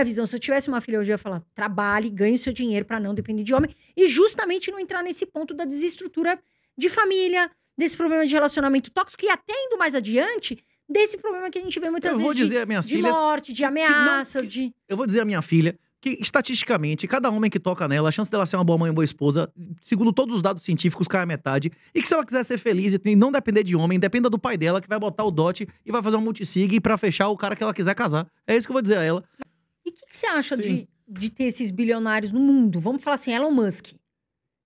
a visão, se eu tivesse uma filha hoje, eu ia falar: trabalhe, ganhe seu dinheiro para não depender de homem. E justamente não entrar nesse ponto da desestrutura de família, desse problema de relacionamento tóxico e até indo mais adiante, desse problema que a gente vê muitas eu vezes. Vou dizer de, a minhas de filhas morte, de ameaças, que não, que, de. Eu vou dizer à minha filha que, estatisticamente, cada homem que toca nela, a chance dela ser uma boa mãe e boa esposa, segundo todos os dados científicos, cai a metade. E que se ela quiser ser feliz e não depender de homem, dependa do pai dela, que vai botar o dote e vai fazer um multisig para fechar o cara que ela quiser casar. É isso que eu vou dizer a ela. E o que, que, você acha de, de ter esses bilionários no mundo? Vamos falar assim, Elon Musk.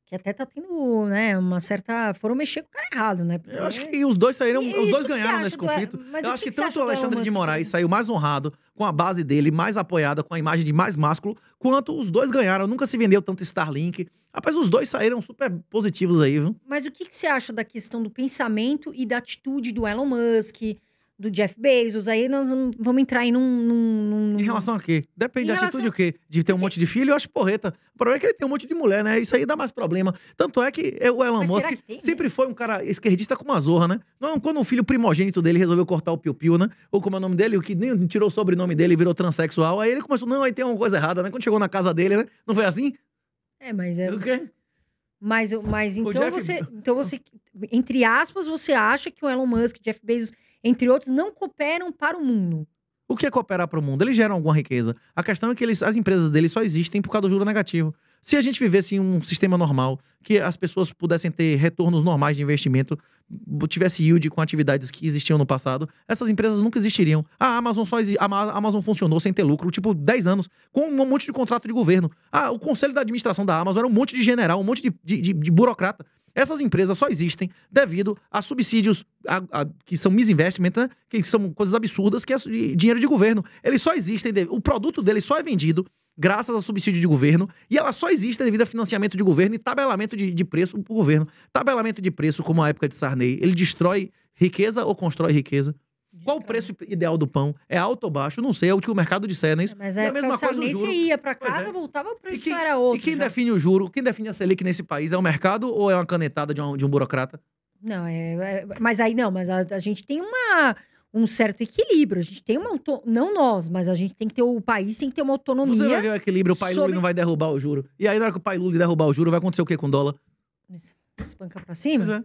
Que até tá tendo, né, uma certa. Foram mexer com o cara errado, né? Porque... Eu acho que os dois saíram, e, os dois ganharam nesse conflito. Do... Eu acho que, que tanto o Alexandre de Moraes saiu mais honrado, com a base dele mais apoiada, com a imagem de mais másculo, quanto os dois ganharam. Nunca se vendeu tanto Starlink. Rapaz, os dois saíram super positivos aí, viu? Mas o que, que você acha da questão do pensamento e da atitude do Elon Musk? do Jeff Bezos, aí nós vamos entrar aí num. num, num... Em relação a quê? Depende da relação... atitude o quê? De ter um monte de filho, eu acho porreta. O problema é que ele tem um monte de mulher, né? Isso aí dá mais problema. Tanto é que é o Elon Mas Musk tem, né? sempre né? foi um cara esquerdista com uma zorra, né? Não, quando o um filho primogênito dele resolveu cortar o piu-piu, né? Ou como é o nome dele, o que nem tirou o sobrenome dele virou transexual. Aí ele começou, não, aí tem alguma coisa errada, né? Quando chegou na casa dele, né? Não foi assim? É, mas é. O quê? Mas, mas então, Jeff... você, então você, entre aspas, você acha que o Elon Musk, Jeff Bezos, entre outros, não cooperam para o mundo. O que é cooperar para o mundo? Eles geram alguma riqueza. A questão é que eles, as empresas deles só existem por causa do juro negativo. Se a gente vivesse em um sistema normal, que as pessoas pudessem ter retornos normais de investimento, tivesse yield com atividades que existiam no passado, essas empresas nunca existiriam. A Amazon só exi... a Amazon funcionou sem ter lucro, tipo, 10 anos, com um monte de contrato de governo. Ah, o conselho da administração da Amazon era um monte de general, um monte de, de, de, de burocrata. Essas empresas só existem devido a subsídios a, a, que são misinvestment, né? que são coisas absurdas, que é dinheiro de governo. Eles só existem, o produto deles só é vendido graças a subsídio de governo, e ela só existe devido a financiamento de governo e tabelamento de, de preço para o governo. Tabelamento de preço, como a época de Sarney, ele destrói riqueza ou constrói riqueza? Qual o preço ideal do pão? É alto ou baixo? Não sei, é o que o mercado disser, né? Isso? É, mas é, e a é, mesma coisa o juro. ia para é. casa, é. voltava, o preço quem, era outro. E quem já. define o juro, quem define a Selic nesse país? É o mercado ou é uma canetada de um, de um burocrata? Não, é, é, Mas aí não, mas a, a gente tem uma um certo equilíbrio. A gente tem uma não nós, mas a gente tem que ter o país tem que ter uma autonomia. Você vai ver o equilíbrio, o pai sobre... Lula não vai derrubar o juro. E aí na hora que o pai Lula derrubar o juro, vai acontecer o quê com o dólar? Espanca para cima? Pois é.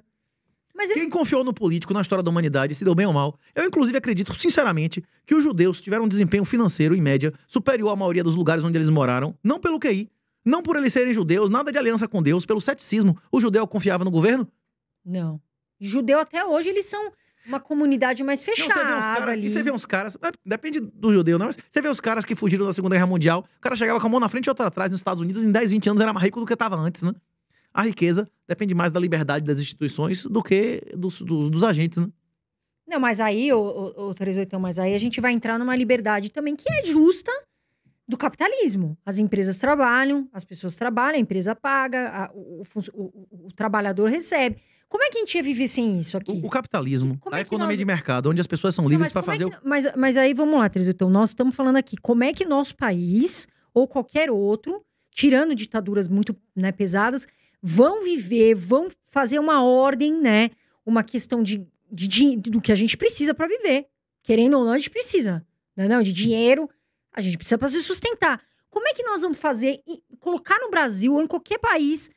Ele... Quem confiou no político na história da humanidade se deu bem ou mal. Eu, inclusive, acredito, sinceramente, que os judeus tiveram um desempenho financeiro, em média, superior à maioria dos lugares onde eles moraram, não pelo QI, não por eles serem judeus, nada de aliança com Deus, pelo ceticismo. O judeu confiava no governo? Não. Judeu até hoje, eles são uma comunidade mais fechada. Não, você cara, ali. E você vê uns caras, é, depende do judeu, não, mas é? você vê os caras que fugiram da Segunda Guerra Mundial, o cara chegava com a mão na frente e outra atrás nos Estados Unidos, em 10, 20 anos era mais rico do que estava antes, né? a riqueza depende mais da liberdade das instituições do que dos, dos, dos agentes, né? Não, mas aí, ô, ô, então, mas aí a gente vai entrar numa liberdade também que é justa do capitalismo. As empresas trabalham, as pessoas trabalham, a empresa paga, a, o, o, o, o, trabalhador recebe. Como é que a gente ia viver sem isso aqui? O, capitalismo, como a é economia nós... de mercado, onde as pessoas são livres para é fazer... É que... mas, mas aí, vamos lá, Teresa, então, nós estamos falando aqui, como é que nosso país, ou qualquer outro, tirando ditaduras muito né, pesadas, vão viver, vão fazer uma ordem, né? Uma questão de, de, de do que a gente precisa para viver. Querendo ou não, a gente precisa. Não, né, não, de dinheiro, a gente precisa para se sustentar. Como é que nós vamos fazer colocar no Brasil ou em qualquer país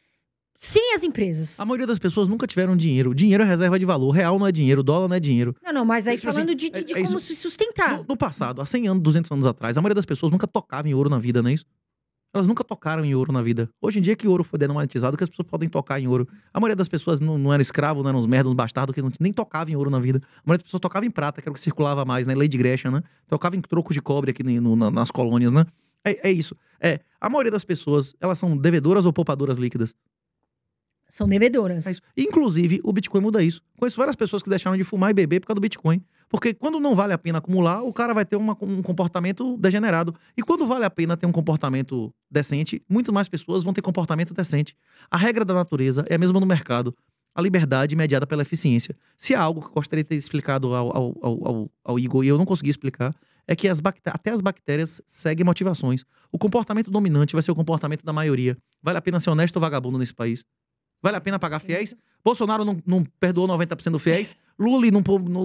sem as empresas? A maioria das pessoas nunca tiveram dinheiro. Dinheiro é reserva de valor. Real não é dinheiro, dólar não é dinheiro. Não, não, mas é aí é, falando assim, de, de, de é, é como isso. se sustentar. No, no, passado, há 100 anos, 200 anos atrás, a maioria das pessoas nunca tocava em ouro na vida, não é isso? Elas nunca tocaram em ouro na vida. Hoje em dia que ouro foi demonetizado, que as pessoas podem tocar em ouro. A maioria das pessoas não, não era escravo, não eram uns merdas, uns bastardos, que não, nem tocava em ouro na vida. A maioria das pessoas tocava em prata, que era o que circulava mais, né? Lady Gresham, né? Tocava em trocos de cobre aqui no, nas colônias, né? É, é isso. É, a maioria das pessoas, elas são devedoras ou poupadoras líquidas? São devedoras. É Inclusive, o Bitcoin muda isso. Conheço várias pessoas que deixaram de fumar e beber por causa do Bitcoin. Porque quando não vale a pena acumular, o cara vai ter uma, um comportamento degenerado. E quando vale a pena ter um comportamento decente, muito mais pessoas vão ter comportamento decente. A regra da natureza é a mesma no mercado. A liberdade mediada pela eficiência. Se há algo que eu gostaria de ter explicado ao, ao, ao, ao Igor e eu não consegui explicar, é que as até as bactérias seguem motivações. O comportamento dominante vai ser o comportamento da maioria. Vale a pena ser honesto ou vagabundo nesse país? Vale a pena pagar fiéis? Bolsonaro não, não perdoou 90% do fiéis? Lula não, não,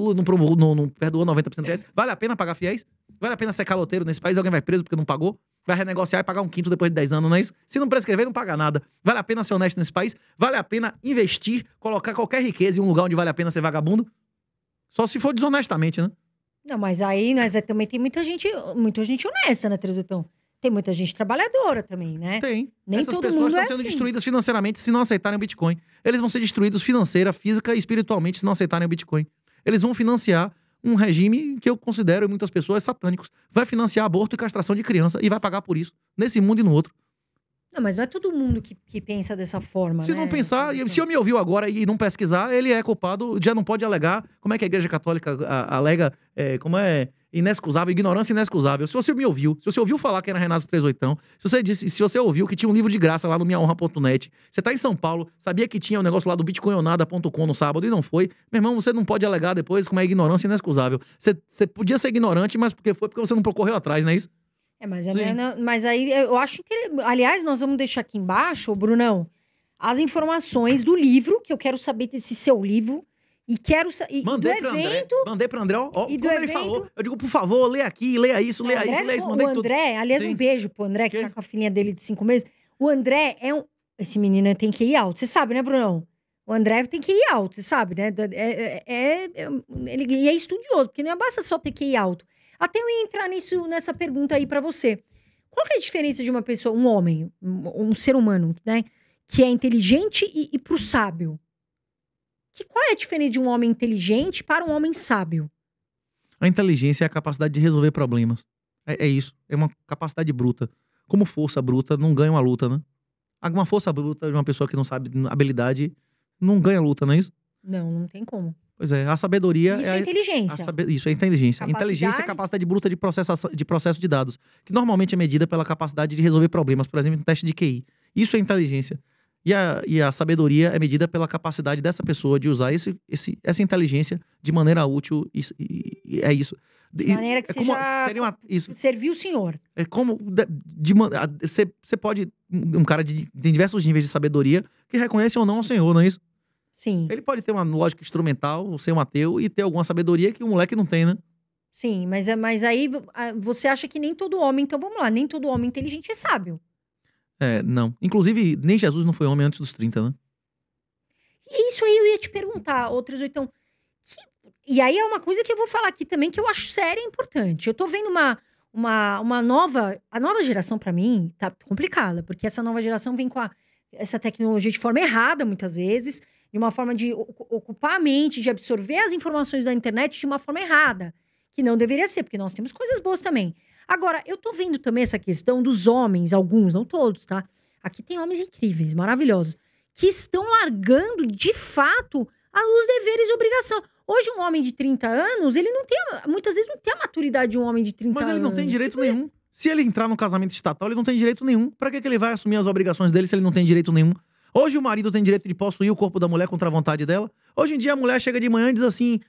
não, não perdoou 90% do fiéis? Vale a pena pagar fiéis? Vale a pena ser caloteiro nesse país? Alguém vai preso porque não pagou? Vai renegociar e pagar um quinto depois de 10 anos, não é isso? Se não prescrever, não paga nada. Vale a pena ser honesto nesse país? Vale a pena investir, colocar qualquer riqueza em um lugar onde vale a pena ser vagabundo? Só se for desonestamente, né? Não, mas aí nós é, também tem muita gente, muita gente honesta, né, Trezutão? Tem muita gente trabalhadora também, né? Tem. Nem Essas todo pessoas mundo estão é sendo assim. destruídas financeiramente se não aceitarem o Bitcoin. Eles vão ser destruídos financeira, física e espiritualmente se não aceitarem o Bitcoin. Eles vão financiar um regime que eu considero, muitas pessoas, satânicos. Vai financiar aborto e castração de criança e vai pagar por isso, nesse mundo e no outro. Não, mas não é todo mundo que, que pensa dessa forma. Se né? não pensar, se eu me ouviu agora e não pesquisar, ele é culpado, já não pode alegar. Como é que a Igreja Católica ah, alega? É, como é? inexcusável, ignorância inexcusável. Se você me ouviu, se você ouviu falar que era Renato 38, se você disse, se você ouviu que tinha um livro de graça lá no minhaonra.net, você tá em São Paulo, sabia que tinha um negócio lá do bitcoinonada.com no sábado e não foi, meu irmão, você não pode alegar depois como é ignorância inexcusável. Você, você podia ser ignorante, mas porque foi porque você não procorreu atrás, não é isso? É, mas, é minha, mas aí eu acho que. Aliás, nós vamos deixar aqui embaixo, Brunão, as informações do livro, que eu quero saber desse seu livro e quero saber. mandei para André, mandei para André, ó, ó e quando ele evento, falou, eu digo, por favor, lê aqui, leia isso, leia isso, leia isso, mandei tudo. O André, tudo. aliás, Sim. um beijo pro André que, que tá com a filhinha dele de cinco meses. O André é um esse menino tem que ir alto, você sabe, né, Brunão? O André tem que ir alto, você sabe, né? É, é, é, é ele e é estudioso, porque não é basta só ter que ir alto. Até eu ia entrar nisso, nessa pergunta aí para você. Qual que é a diferença de uma pessoa, um homem, um, um ser humano, né? Que é inteligente e, e pro sábio? Que qual é a diferença de um homem inteligente para um homem sábio? A inteligência é a capacidade de resolver problemas. É, é isso. É uma capacidade bruta. Como força bruta, não ganha uma luta, né? Alguma força bruta de uma pessoa que não sabe habilidade não ganha luta, não é isso? Não, não tem como. Pois é, a sabedoria. Isso é, é inteligência. Sabe... Isso é inteligência. Capacidade... Inteligência é a capacidade bruta de, de processo de dados, que normalmente é medida pela capacidade de resolver problemas, por exemplo, no teste de QI. Isso é inteligência. E a, e a sabedoria é medida pela capacidade dessa pessoa de usar esse, esse, essa inteligência de maneira útil. E, e, e é isso. De é maneira que é como, seria uma, isso. servir o senhor. É como. Você pode. Um cara de, tem diversos níveis de sabedoria que reconhece ou não o senhor, não é isso? Sim. Ele pode ter uma lógica instrumental, ser um ateu e ter alguma sabedoria que o moleque não tem, né? Sim, mas, é, mas aí você acha que nem todo homem. Então vamos lá, nem todo homem inteligente é sábio. É, não. Inclusive, nem Jesus não foi homem antes dos 30, né? E é isso aí eu ia te perguntar, outros oitão. Que... E aí é uma coisa que eu vou falar aqui também que eu acho séria e importante. Eu tô vendo uma, uma, uma nova. A nova geração, para mim, tá complicada, porque essa nova geração vem com a, essa tecnologia de forma errada, muitas vezes, de uma forma de ocupar a mente, de absorver as informações da internet de uma forma errada que não deveria ser, porque nós temos coisas boas também. Agora, eu tô vendo também essa questão dos homens, alguns, não todos, tá? Aqui tem homens incríveis, maravilhosos, que estão largando de fato os deveres e obrigação. Hoje, um homem de 30 anos, ele não tem, muitas vezes, não tem a maturidade de um homem de 30 anos. Mas ele não tem direito tipo, nenhum. Se ele entrar no casamento estatal, ele não tem direito nenhum. Para que, que ele vai assumir as obrigações dele se ele não tem direito nenhum? Hoje o marido tem direito de possuir o corpo da mulher contra a vontade dela. Hoje em dia a mulher chega de manhã e diz assim: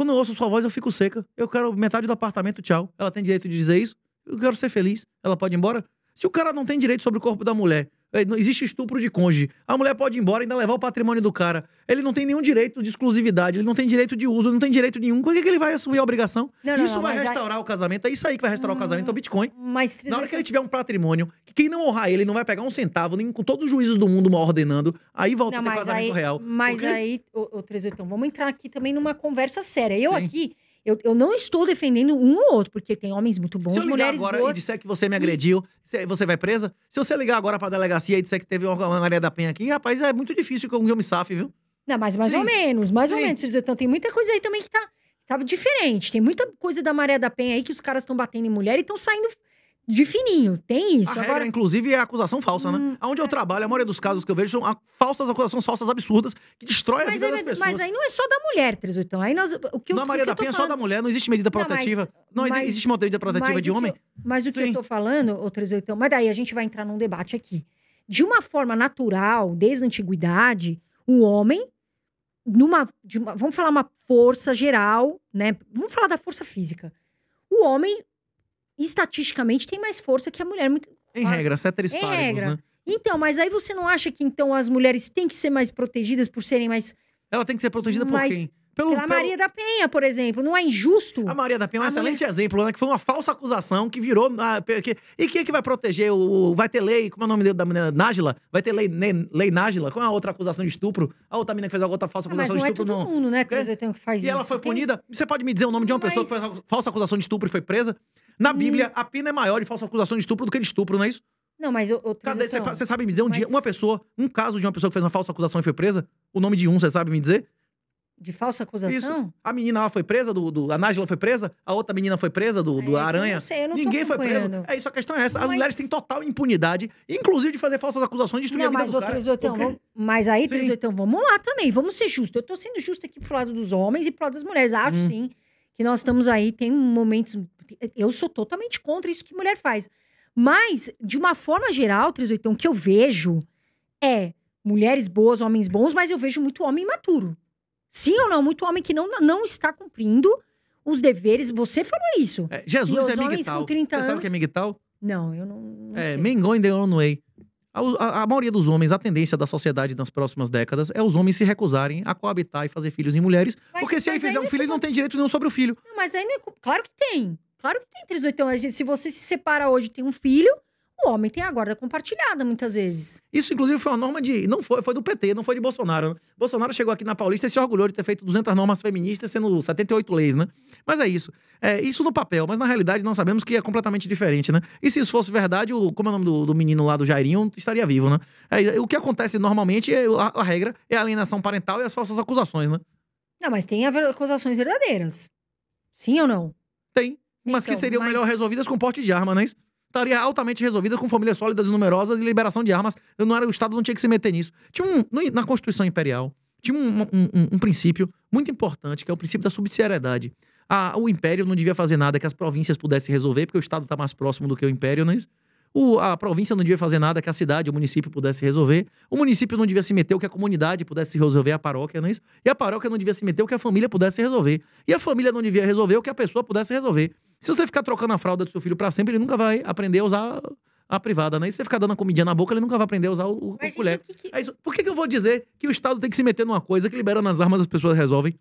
quando eu ouço sua voz, eu fico seca. Eu quero metade do apartamento, tchau. Ela tem direito de dizer isso. Eu quero ser feliz. Ela pode ir embora. Se o cara não tem direito sobre o corpo da mulher é, existe estupro de cônjuge. A mulher pode ir embora e ainda levar o patrimônio do cara. Ele não tem nenhum direito de exclusividade, ele não tem direito de uso, ele não tem direito nenhum. Por que, que ele vai assumir a obrigação? Não, isso não, vai restaurar aí... o casamento, é isso aí que vai restaurar hum, o casamento, é o Bitcoin. Mas... Na hora que ele tiver um patrimônio, que quem não honrar ele não vai pegar um centavo, nem com todos os juízes do mundo ordenando, aí volta não, a ter casamento aí, real. Mas aí, ô, ô então, vamos entrar aqui também numa conversa séria. Eu Sim. aqui eu, eu não estou defendendo um ou outro, porque tem homens muito bons, Se eu ligar mulheres agora boas. e disser que você me agrediu, você vai presa? Se você ligar agora para a delegacia e disser que teve uma Maria da Penha aqui, rapaz, é muito difícil que eu me safe, viu? Não, mas mais Sim. ou menos, mais Sim. ou menos. Então, tem muita coisa aí também que tá, tá diferente. Tem muita coisa da Maria da Penha aí que os caras estão batendo em mulher e estão saindo de fininho, tem isso. A Agora... regra, inclusive, é acusação falsa, né? hum, né? Onde eu é. trabalho, a maioria dos casos que eu vejo são falsas acusações falsas absurdas que destrói mas a vida aí, das é- pessoas. Mas aí não é só da mulher, Trisutão. Aí nós, o que eu, Na Maria da Penha falando... é só da mulher, não existe medida protetiva. Não, mas, não existe medida protetiva de homem. Eu, mas o que Sim. eu tô falando, ô Trisutão, mas daí a gente vai entrar num debate aqui. De uma forma natural, desde a antiguidade, o homem, numa, uma, vamos falar uma força geral, né? Vamos falar da força física. O homem estatisticamente tem mais força que a mulher. Muito... Em regra, ceteris em regra. né? Então, mas aí você não acha que então as mulheres têm que ser mais protegidas por serem mais. Ela tem que ser protegida por mais... quem? Pelo, pela pelo... Maria da Penha, por exemplo. Não é injusto? A Maria da Penha é um a excelente mulher... exemplo, né? Que foi uma falsa acusação que virou. Ah, que... E quem é que vai proteger? O... Vai ter lei. Como é o nome da menina? Nájila? Vai ter lei, ne... lei Nájila? Qual é a outra acusação de estupro? A outra menina que fez outra falsa ah, acusação ah, de estupro. não é todo mundo, né, Cruz, é? que faz e isso. E ela foi punida. Tem... Você pode me dizer o nome de uma mas... pessoa que fez falsa acusação de estupro e foi presa? Na Bíblia, uhum. a pena é maior de falsa acusação de estupro do que de estupro, não é isso? Não, mas eu. Então, você sabe me dizer um mas... dia, uma pessoa, um caso de uma pessoa que fez uma falsa acusação e foi presa? O nome de um, você sabe me dizer? De falsa acusação? Isso. A menina lá foi presa, do, do a Nájila foi presa, a outra menina foi presa, do, é, do Aranha. Não sei, eu não Ninguém foi preso. É isso, a questão é essa. As mulheres têm total impunidade, inclusive de fazer falsas acusações e destruir não, a vida mas, do ô, cara. Trezoitão, vamos, mas aí, Trezoitão, vamos lá também, vamos ser justos. Eu tô sendo justo aqui pro lado dos homens e pro lado das mulheres. Acho hum. sim que nós estamos aí, tem momentos eu sou totalmente contra isso que mulher faz. Mas, de uma forma geral, 381, o que eu vejo é mulheres boas, homens bons, mas eu vejo muito homem imaturo. Sim ou não? Muito homem que não, não está cumprindo os deveres. Você falou isso. É, Jesus que é migtal. Você anos... sabe o que é tal Não, eu não, não é, sei. Mengon e Deon Way. A, a, a, maioria dos homens, a tendência da sociedade nas próximas décadas é os homens se recusarem a coabitar e fazer filhos em mulheres. Mas, porque se ele fizer um é filho, ele não tem direito nenhum sobre o filho. Não, mas aí, é claro que tem. Claro que tem 38. Então, se você se separa hoje tem um filho, o homem tem a guarda compartilhada muitas vezes. Isso, inclusive, foi uma norma de. Não foi, foi do PT, não foi de Bolsonaro. Né? Bolsonaro chegou aqui na Paulista e se orgulhou de ter feito 200 normas feministas, sendo 78 leis, né? Mas é isso. É isso no papel, mas na realidade nós sabemos que é completamente diferente, né? E se isso fosse verdade, o, como é o nome do, do menino lá do Jairinho, estaria vivo, né? É, o que acontece normalmente, é, a, a regra, é a alienação parental e as falsas acusações, né? Não, mas tem acusações verdadeiras. Sim ou não? Tem. Então, mas que seriam mas... melhor resolvidas com porte de arma, não é isso? Estaria altamente resolvida com famílias sólidas e numerosas e liberação de armas. Eu não era, o Estado não tinha que se meter nisso. Tinha um, na Constituição Imperial, tinha um, um, um, um princípio muito importante, que é o princípio da subsidiariedade. Ah, o Império não devia fazer nada que as províncias pudessem resolver, porque o Estado está mais próximo do que o Império, não é isso? o, a província não devia fazer nada que a cidade, o município pudesse resolver. O município não devia se meter o que a comunidade pudesse resolver, a paróquia, não é isso? E a paróquia não devia se meter o que a família pudesse resolver. E a família não devia resolver o que a pessoa pudesse resolver. Se você ficar trocando a fralda do seu filho para sempre, ele nunca vai aprender a usar a privada, né? E se você ficar dando a comidinha na boca, ele nunca vai aprender a usar o, o colher. Que que... É isso. Por que, que eu vou dizer que o Estado tem que se meter numa coisa que libera nas armas as pessoas resolvem?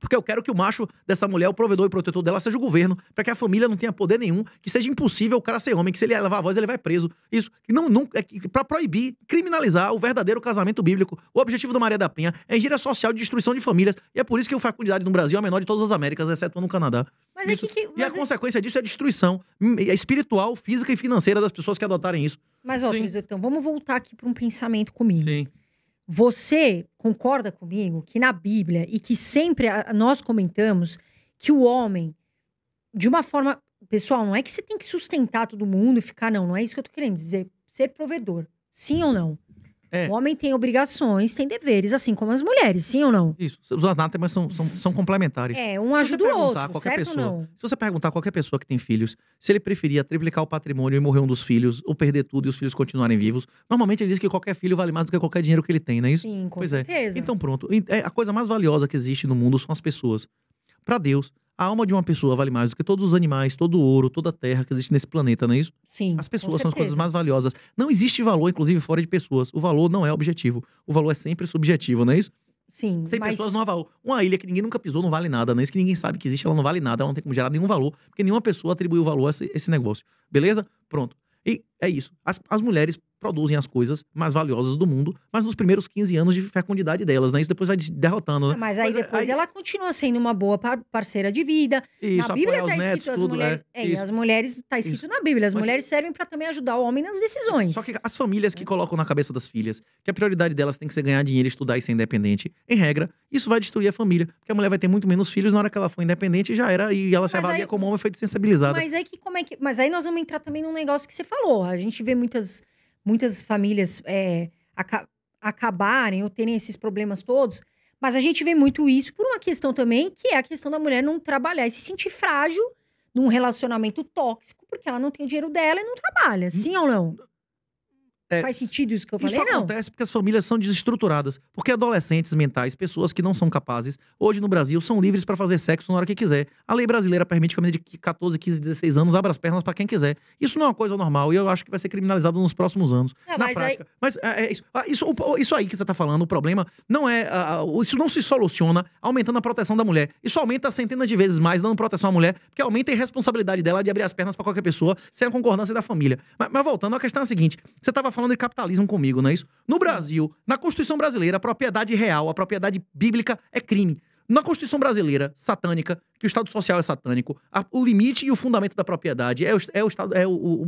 Porque eu quero que o macho dessa mulher, o provedor e protetor dela, seja o governo, para que a família não tenha poder nenhum, que seja impossível o cara ser homem, que se ele levar a voz, ele vai preso. Isso. Não, não, é para proibir, criminalizar o verdadeiro casamento bíblico. O objetivo da Maria da Penha é engenharia social de destruição de famílias. E é por isso que a fecundidade no Brasil é a menor de todas as Américas, exceto no Canadá. Mas é isso, é que, que, e a é consequência disso é a destruição hum, é espiritual, física e financeira das pessoas que adotarem isso. Mas, ó, Sim. então vamos voltar aqui para um pensamento comigo. Sim. Você concorda comigo que na Bíblia e que sempre nós comentamos que o homem, de uma forma. Pessoal, não é que você tem que sustentar todo mundo e ficar, não, não é isso que eu tô querendo dizer. Ser provedor, sim ou não? É. O homem tem obrigações, tem deveres, assim como as mulheres, sim ou não? Isso. Os anátemas são, são, são complementares. É, um ajuda o outro, qualquer certo pessoa, não? Se você perguntar a qualquer pessoa que tem filhos, se ele preferia triplicar o patrimônio e morrer um dos filhos, ou perder tudo e os filhos continuarem vivos, normalmente ele diz que qualquer filho vale mais do que qualquer dinheiro que ele tem, não é isso? Sim, com pois é. certeza. É. Então pronto. É, a coisa mais valiosa que existe no mundo são as pessoas. Para Deus, a alma de uma pessoa vale mais do que todos os animais, todo o ouro, toda a terra que existe nesse planeta, não é isso? Sim. As pessoas são as coisas mais valiosas. Não existe valor, inclusive, fora de pessoas. O valor não é objetivo. O valor é sempre subjetivo, não é isso? Sim. Sem mas... pessoas não há valor. Uma ilha que ninguém nunca pisou não vale nada, não é isso que ninguém sabe que existe, ela não vale nada, ela não tem como gerar nenhum valor, porque nenhuma pessoa atribuiu valor a esse, esse negócio. Beleza? Pronto. E é isso. As, as mulheres produzem as coisas mais valiosas do mundo, mas nos primeiros 15 anos de fecundidade delas, né? Isso depois vai derrotando, né? Ah, mas aí mas, é, depois aí... ela continua sendo uma boa par parceira de vida. Isso, na Bíblia tá netos, escrito as tudo, mulheres. É, é as mulheres, tá escrito isso. na Bíblia, as mas, mulheres servem para também ajudar o homem nas decisões. Só que as famílias que é. colocam na cabeça das filhas que a prioridade delas tem que ser ganhar dinheiro, estudar e ser independente, em regra, isso vai destruir a família, porque a mulher vai ter muito menos filhos na hora que ela for independente já era, e ela se mas avalia aí... como homem foi desensibilizada. Mas aí que como é que. Mas aí nós vamos entrar também num negócio que você falou. A gente vê muitas muitas famílias é, aca acabarem ou terem esses problemas todos. Mas a gente vê muito isso por uma questão também, que é a questão da mulher não trabalhar e se sentir frágil num relacionamento tóxico, porque ela não tem dinheiro dela e não trabalha. Hum, sim ou não? É, Faz sentido isso que eu falei? Isso não. acontece porque as famílias são desestruturadas. Porque adolescentes mentais, pessoas que não são capazes, hoje no Brasil, são livres para fazer sexo na hora que quiser. A lei brasileira permite que a menina de 14, 15, 16 anos abra as pernas para quem quiser. Isso não é uma coisa normal e eu acho que vai ser criminalizado nos próximos anos. É, na mas prática. Aí... Mas é, é isso, ah, isso, isso, aí que você está falando, o problema não é. Uh, isso não se soluciona aumentando a proteção da mulher. Isso aumenta centenas de vezes mais dando proteção à mulher, porque aumenta a irresponsabilidade dela de abrir as pernas para qualquer pessoa sem a concordância da família. Mas, mas voltando, a questão é a seguinte: você estava falando falando de capitalismo comigo, não é isso? No Sim. Brasil, na Constituição brasileira, a propriedade real, a propriedade bíblica é crime. Na Constituição brasileira, satânica, que o Estado Social é satânico, a, o limite e o fundamento da propriedade é o, é o Estado, é o, o,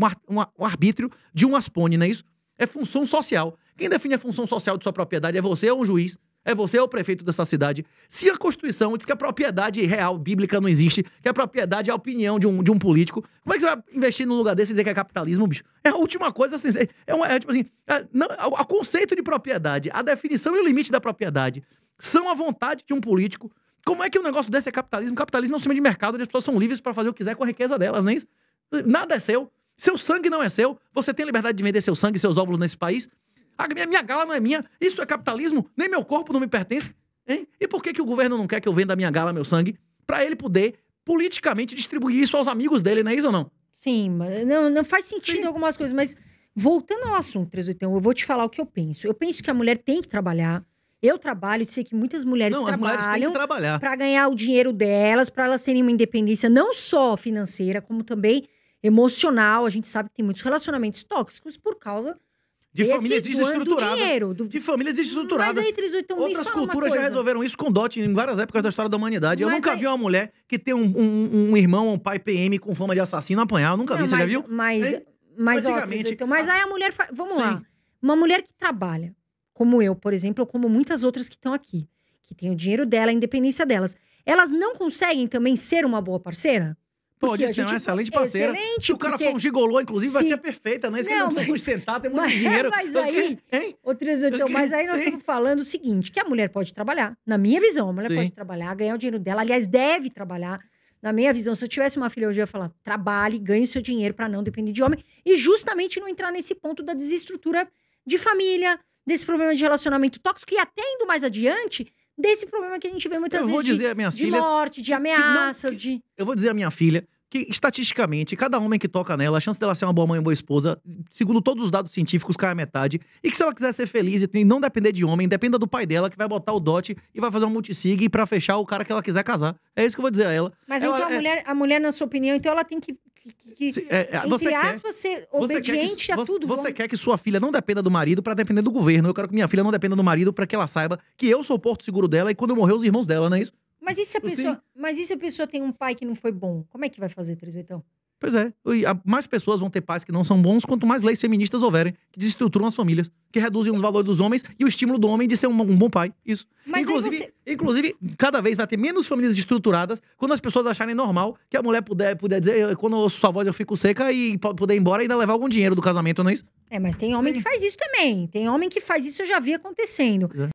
o arbítrio de um aspone, não é isso? É função social. Quem define a função social de sua propriedade é você ou é um juiz. É você é o prefeito dessa cidade. Se a Constituição diz que a propriedade real bíblica não existe, que a propriedade é a opinião de um, de um político, como é que você vai investir num lugar desse e dizer que é capitalismo, bicho? É a última coisa, assim, é, é uma, é tipo assim, é, não, é, o conceito de propriedade, a definição e o limite da propriedade são a vontade de um político. Como é que um negócio desse é capitalismo? Capitalismo é um sistema de mercado onde as pessoas são livres para fazer o que quiser com a riqueza delas, não é isso? Nada é seu. Seu sangue não é seu. Você tem liberdade de vender seu sangue e seus óvulos nesse país. Ah, a minha gala não é minha. Isso é capitalismo. Nem meu corpo não me pertence. Hein? E por que, que o governo não quer que eu venda minha gala, meu sangue? Para ele poder politicamente distribuir isso aos amigos dele, não é isso ou não? Sim, não, não faz sentido Sim. algumas coisas, mas voltando ao assunto, 381, eu vou te falar o que eu penso. Eu penso que a mulher tem que trabalhar. Eu trabalho, sei que muitas mulheres não, trabalham para ganhar o dinheiro delas, para elas terem uma independência não só financeira, como também emocional. A gente sabe que tem muitos relacionamentos tóxicos por causa de famílias desestruturadas. Dinheiro, do... De famílias desestruturadas. Mas aí, Trisuto, então, Outras culturas já resolveram isso com dote em várias épocas da história da humanidade. Mas eu nunca aí... vi uma mulher que tem um, um, um irmão ou um pai PM com fama de assassino apanhar. Eu nunca Não, vi, mas, você já viu? Mas, é? mas, ó, então, mas ah. aí a mulher. Fa... Vamos Sim. lá. Uma mulher que trabalha, como eu, por exemplo, ou como muitas outras que estão aqui, que tem o dinheiro dela, a independência delas elas não conseguem também ser uma boa parceira? Pô, disse, é gente... é uma excelente é parceira. Excelente, Se o cara porque... for um gigolô, inclusive, Sim. vai ser perfeita, né? Isso não, que não mas... sustentar, tem muito mas, é, dinheiro. Mas aí, hein? Outras, então, okay. mas aí nós Sim. estamos falando o seguinte, que a mulher pode trabalhar. Na minha visão, a mulher Sim. pode trabalhar, ganhar o dinheiro dela. Aliás, deve trabalhar. Na minha visão, se eu tivesse uma filha hoje, eu ia falar, trabalhe, ganhe seu dinheiro para não depender de homem. E justamente não entrar nesse ponto da desestrutura de família, desse problema de relacionamento tóxico e até indo mais adiante desse problema que a gente vê muitas eu vezes vou dizer de, a minhas de filhas morte, de ameaças, que não, que, de... Eu vou dizer à minha filha que estatisticamente, cada homem que toca nela, a chance dela ser uma boa mãe e uma boa esposa, segundo todos os dados científicos, cai a metade. E que se ela quiser ser feliz e não depender de homem, dependa do pai dela, que vai botar o dote e vai fazer um multisig para fechar o cara que ela quiser casar. É isso que eu vou dizer a ela. Mas é ela, então a, é... mulher, a mulher, na sua opinião, então ela tem que. que, que se, é, é, entre você aspas, quer, ser obediente que, a tudo. Você quer que sua filha não dependa do marido para depender do governo. Eu quero que minha filha não dependa do marido para que ela saiba que eu sou o porto seguro dela e quando eu morrer, os irmãos dela, não é isso? Mas e se a pessoa, Sim. mas e se a pessoa tem um pai que não foi bom? Como é que vai fazer, Teresa, Pois é. E mais pessoas vão ter pais que não são bons, quanto mais leis feministas houverem, que desestruturam as famílias, que reduzem os valores dos homens e o estímulo do homem de ser um, um bom pai. Isso. Mas inclusive, você... inclusive, cada vez vai ter menos famílias estruturadas quando as pessoas acharem normal que a mulher puder, puder dizer, quando eu sua voz eu fico seca e poder ir embora e ainda levar algum dinheiro do casamento, não é isso? É, mas tem homem Sim. que faz isso também. Tem homem que faz isso, eu já vi acontecendo. É.